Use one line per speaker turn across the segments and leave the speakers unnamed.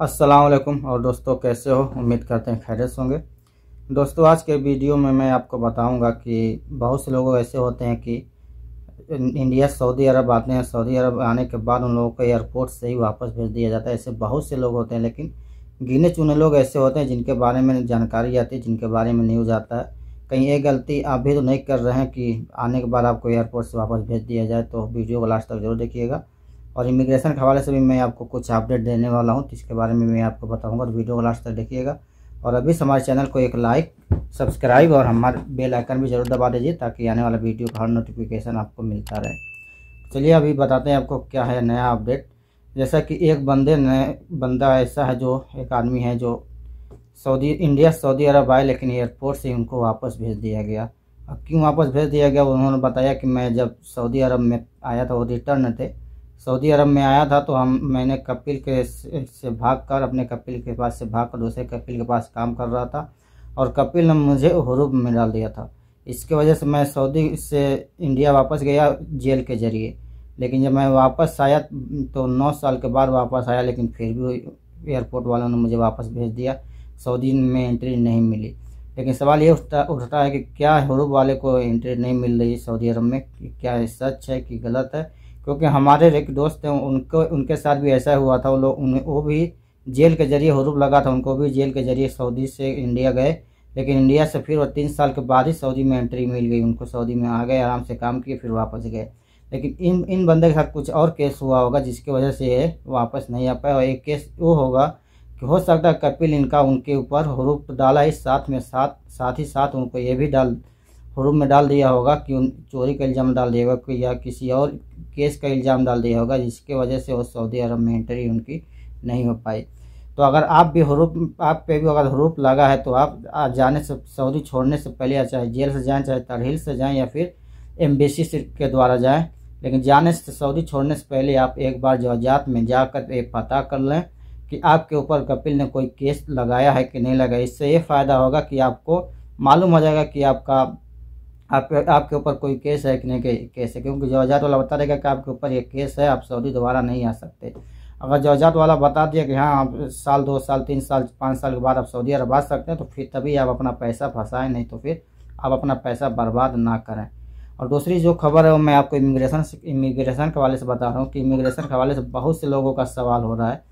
वालेकुम और दोस्तों कैसे हो उम्मीद करते हैं खैरियत होंगे दोस्तों आज के वीडियो में मैं आपको बताऊंगा कि बहुत से लोग ऐसे होते हैं कि इंडिया सऊदी अरब आते हैं सऊदी अरब आने के बाद उन लोगों को एयरपोर्ट से ही वापस भेज दिया जाता है ऐसे बहुत से लोग होते हैं लेकिन गिने चुने लोग ऐसे होते हैं जिनके बारे में जानकारी आती है जिनके बारे में न्यूज़ आता है कहीं ये गलती आप भी तो नहीं कर रहे हैं कि आने के बाद आपको एयरपोर्ट से वापस भेज दिया जाए तो वीडियो को लास्ट तक जरूर देखिएगा और इमिग्रेशन के हवाले से भी मैं आपको कुछ अपडेट देने वाला हूँ जिसके तो इसके बारे में मैं आपको बताऊँगा और वीडियो को लास्ट तक देखिएगा और अभी से हमारे चैनल को एक लाइक सब्सक्राइब और हमारे बेल आइकन भी जरूर दबा दीजिए ताकि आने वाला वीडियो का हर नोटिफिकेशन आपको मिलता रहे चलिए अभी बताते हैं आपको क्या है नया अपडेट जैसा कि एक बंदे ने बंदा ऐसा है जो एक आदमी है जो सऊदी इंडिया सऊदी अरब आए लेकिन एयरपोर्ट से उनको वापस भेज दिया गया अब क्यों वापस भेज दिया गया उन्होंने बताया कि मैं जब सऊदी अरब में आया था वो रिटर्न थे सऊदी अरब में आया था तो हम मैंने कपिल के से भाग कर अपने कपिल के पास से भाग कर दूसरे कपिल के पास काम कर रहा था और कपिल ने मुझे हरूब में डाल दिया था इसके वजह से मैं सऊदी से इंडिया वापस गया जेल के ज़रिए लेकिन जब मैं वापस आया तो नौ साल के बाद वापस आया लेकिन फिर भी एयरपोर्ट वालों ने मुझे वापस भेज दिया सऊदी में एंट्री नहीं मिली लेकिन सवाल ये उठता उठता है कि क्या हरूब वाले को एंट्री नहीं मिल रही सऊदी अरब में क्या सच है कि गलत है क्योंकि हमारे एक दोस्त हैं उनको उनके साथ भी ऐसा हुआ था वो लोग उन्हें वो भी जेल के जरिए हरूप लगा था उनको भी जेल के जरिए सऊदी से इंडिया गए लेकिन इंडिया से फिर वो तीन साल के बाद ही सऊदी में एंट्री मिल गई उनको सऊदी में आ गए आराम से काम किए फिर वापस गए लेकिन इन इन बंदे के साथ कुछ और केस हुआ होगा जिसकी वजह से ये वापस नहीं आ पाए और एक केस वो होगा कि हो सकता है कपिल इनका उनके ऊपर हरूप डाला ही साथ में साथ साथ ही साथ उनको ये भी डाल हरूम में डाल दिया होगा कि उन चोरी का इल्ज़ाम डाल दिया होगा या किसी और केस का इल्ज़ाम डाल दिया होगा जिसके वजह से वो सऊदी अरब में एंट्री उनकी नहीं हो पाई तो अगर आप भी हरूप आप पे भी अगर हरूप लगा है तो आप जाने से सऊदी छोड़ने से पहले या चाहे जेल से जाएँ चाहे तरहील से जाएँ या फिर एम्बेसी के द्वारा जाएँ लेकिन जाने से सऊदी छोड़ने से पहले आप एक बार जवाजात में जाकर एक पता कर लें कि आपके ऊपर कपिल ने कोई केस लगाया है कि नहीं लगाया इससे ये फ़ायदा होगा कि आपको मालूम हो जाएगा कि आपका आप आपके ऊपर कोई केस है कि नहीं केस है क्योंकि जवाजात वाला बता देगा कि आपके ऊपर ये केस है आप सऊदी दोबारा नहीं आ सकते अगर जवाजात वाला बता दिया कि हाँ आप साल दो साल तीन साल पाँच साल के बाद आप सऊदी अरब आ सकते हैं तो फिर तभी आप अपना पैसा फंसाएं नहीं तो फिर आप अपना पैसा बर्बाद ना करें और दूसरी जो खबर है वो मैं आपको इमिग्रेशन इमिग्रेशन के हवाले से बता रहा हूँ कि इमिग्रेशन के हवाले से बहुत से लोगों का सवाल हो रहा है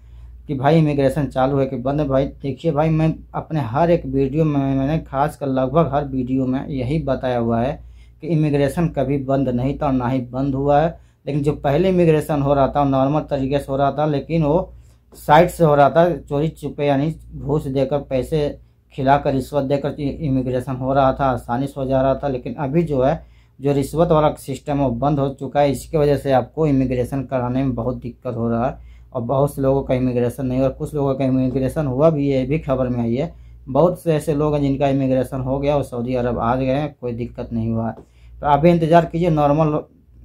कि भाई इमिग्रेशन चालू है कि बंद है भाई देखिए भाई मैं अपने हर एक वीडियो में मैंने खास कर लगभग हर वीडियो में यही बताया हुआ है कि इमिग्रेशन कभी बंद नहीं था और ना ही बंद हुआ है लेकिन जो पहले इमिग्रेशन हो रहा था नॉर्मल तरीके से हो रहा था लेकिन वो साइड से हो रहा था चोरी चुपे यानी घूस देकर पैसे खिलाकर रिश्वत देकर इमिग्रेशन हो रहा था आसानी से हो जा रहा था लेकिन अभी जो है जो रिश्वत वाला सिस्टम है वो बंद हो चुका है इसकी वजह से आपको इमिग्रेशन कराने में बहुत दिक्कत हो रहा है और बहुत से लोगों का इमिग्रेशन नहीं और कुछ लोगों का इमिग्रेशन हुआ भी है भी खबर में आई है बहुत से ऐसे लोग हैं जिनका इमिग्रेशन हो गया और सऊदी अरब आ गए हैं कोई दिक्कत नहीं हुआ तो आप भी इंतज़ार कीजिए नॉर्मल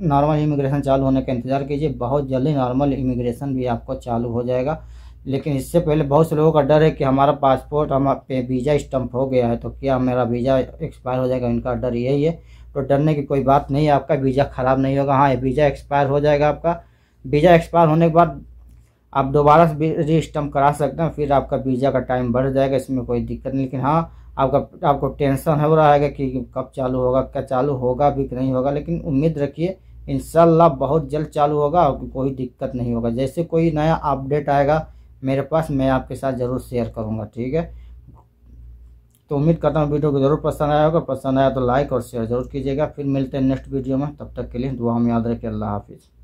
नॉर्मल इमिग्रेशन चालू होने का इंतज़ार कीजिए बहुत जल्दी नॉर्मल इमिग्रेशन भी आपको चालू हो जाएगा लेकिन इससे पहले बहुत से लोगों का डर है कि हमारा पासपोर्ट हम पे वीज़ा स्टम्प हो गया है तो क्या मेरा वीज़ा एक्सपायर हो जाएगा इनका डर यही है तो डरने की कोई बात नहीं है आपका वीज़ा ख़राब नहीं होगा हाँ वीज़ा एक्सपायर हो जाएगा आपका वीज़ा एक्सपायर होने के बाद आप दोबारा से री स्टम्प करा सकते हैं फिर आपका वीज़ा का टाइम बढ़ जाएगा इसमें कोई दिक्कत नहीं लेकिन हाँ आपका आपको टेंशन हो रहा है कि कब चालू होगा क्या चालू होगा भी नहीं होगा लेकिन उम्मीद रखिए इन बहुत जल्द चालू होगा आपको कोई दिक्कत नहीं होगा जैसे कोई नया अपडेट आएगा मेरे पास मैं आपके साथ ज़रूर शेयर करूँगा ठीक है तो उम्मीद करता हूँ वीडियो को ज़रूर पसंद आया होगा पसंद आया तो लाइक और शेयर जरूर कीजिएगा फिर मिलते हैं नेक्स्ट वीडियो में तब तक के लिए दुआ में याद रखिए अल्लाह हाफिज़